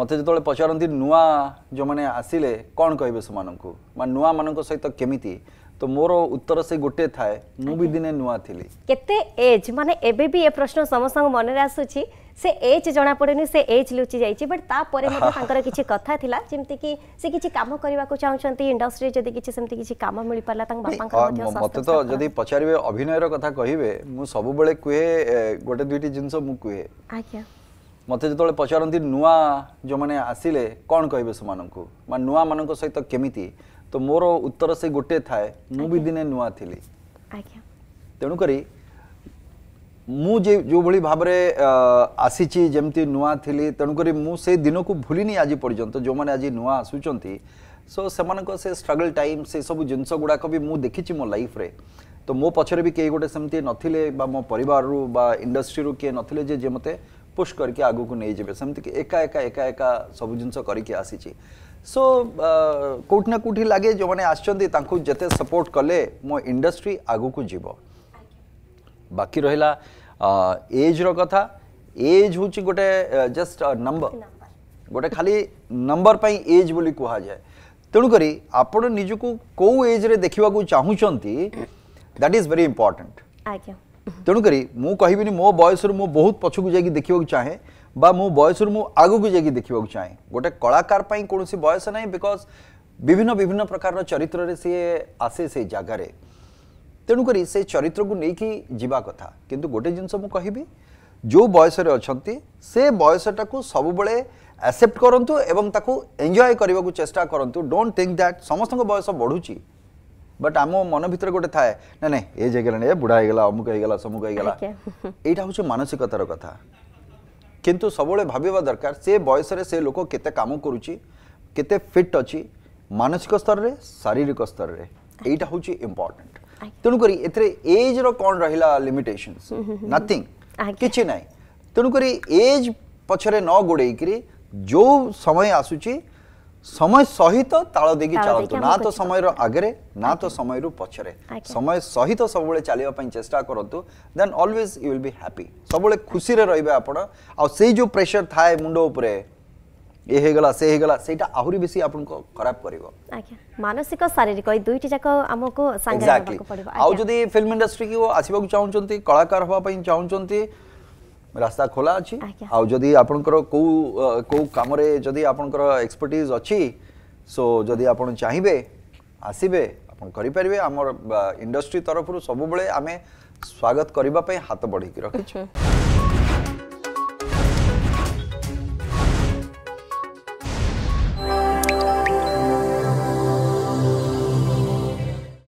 ମୋତେ ଯେତେବେଳେ ପଚାରନ୍ତି ନୂଆ ଯେଉଁମାନେ ଆସିଲେ କ'ଣ କହିବେ ସେମାନଙ୍କୁ ବା ନୂଆମାନଙ୍କ ସହିତ କେମିତି ତ ମୋର ଉତ୍ତର ସେ ଗୋଟିଏ ଥାଏ ମୁଁ ବି ଦିନେ ନୂଆ ଥିଲି କେତେ ଏଜ୍ ମାନେ ଏବେ ବି ଏ ପ୍ରଶ୍ନ ସମସ୍ତଙ୍କ ମନରେ ଆସୁଛି ସେ ଏଜ୍ ଜଣାପଡ଼େନି ସେ ଏଜ୍ ଲୁଚି ଯାଇଛି ବଟ୍ ତାପରେ ମଧ୍ୟ ତାଙ୍କର କିଛି କଥା ଥିଲା ଯେମିତିକି ସେ କିଛି କାମ କରିବାକୁ ଚାହୁଁଛନ୍ତି ଇଣ୍ଡଷ୍ଟ୍ରିରେ ଯଦି କିଛି ସେମିତି କିଛି କାମ ମିଳିପାରିଲା ତାଙ୍କ ବାପାଙ୍କ ମୋତେ ତ ଯଦି ପଚାରିବେ ଅଭିନୟର କଥା କହିବେ ମୁଁ ସବୁବେଳେ କୁହେ ଗୋଟେ ଦୁଇଟି ଜିନିଷ ମୁଁ କୁହେ ଆଜ୍ଞା मते जति पचार जो मसले कन्बेसम् नुवा सहित केमिति त मोर उत्तर सोटे थाए मि दिन नुवा तेणुकरी म जो भाव आसि नुवा से मै दिनको भुलिन आज पर्यन्त जो आज नुवा आसु सो स्ट्रगल टाइम सबै जिस गुडकी म देखिन्छ मो लैफे त मो पछा केही गए म इन्डस्ट्रीहरू केही नै पुश करके आगे को नहीं जाए समी एका एका एका एका सब जिन करके आसी सो कौटना कौटी लगे जो मैंने आते सपोर्ट कले मो इंडस्ट्री आग को जीव बाकी रहा एज्र कथा एज हूँ गोटे जस्ट नंबर गोटे खाली नंबर पर एज बोली कह जाए तेणुक आप निज्क कौ एज्रे देखा चाहूँ दैट इज भेरी इंपोर्टाट आज्ञा तेणुक मु कह मो बयस मु बहुत पछक जा देखा चाहे बायस बा रू आग को जा देखा चाहे गोटे कलाकार कौन बयस ना बिकज विभिन्न विभिन्न प्रकार चरित्र सी आसे से जगार तेणुक से चरित्र को लेकिन जीवा कथा कि गोटे जिन कह जो बयस अच्छा से बयसटा को सब बड़े एक्सेप्ट करूँ और एंजय करने को चेस्टा करूँ डोंट थिंक दैट समस्त बयस बढ़ुच्छी बट आम मन भितर गोटे थाए ना ना एज होगा ए बुढ़ा होगा अमुक होगा समुक होगा यहाँ हूँ मानसिकतार कथा कितु सब भावा दरकार से बयस से लोक केते कम करते फिट अच्छी मानसिक स्तर में शारीरिक स्तर में यहाँ हूँ इम्पोर्टाट तेणुक एज रण रहा लिमिटेसन नथिंग कि ना तेणुक एज पचर न गोड़ी जो समय आसूची ସମୟ ସହିତ ତାଳ ଦେଇକି ଚାଲନ୍ତୁ ନା ତ ସମୟର ଆଗରେ ନା ତ ସମୟରୁ ପଛରେ ସମୟ ସହିତ ସବୁବେଳେ ଚାଲିବା ପାଇଁ ଚେଷ୍ଟା କରନ୍ତୁ then always you will be happy ସବୁବେଳେ ଖୁସିରେ ରହିବେ ଆପଣ ଆଉ ସେଇ ଯେଉଁ ପ୍ରେସର ଥାଏ ମୁଣ୍ଡ ଉପରେ ଏ ହେଇଗଲା ସେ ହେଇଗଲା ସେଇଟା ଆହୁରି ବେଶୀ ଆପଣଙ୍କୁ ଖରାପ କରିବ ମାନସିକ ଶାରୀରିକ ଏଇ ଦୁଇଟି ଯାକ ଆମକୁ ଆଉ ଯଦି ଫିଲ୍ମ ଇଣ୍ଡଷ୍ଟ୍ରିକୁ ଆସିବାକୁ ଚାହୁଁଛନ୍ତି କଳାକାର ହେବା ପାଇଁ ଚାହୁଁଛନ୍ତି রাস্তা খোলা আছে আউ যদি আপনার কেউ কেউ কামরে যদি আপনার এক্সপর্টিজ অছি সো যদি আপনার চাইবে আসবে আপনার করে পারবে আমার ইন্ডস্ট্রি তরফর সবুলে আমি স্বাগত করা হাত বড়াই রাখিছু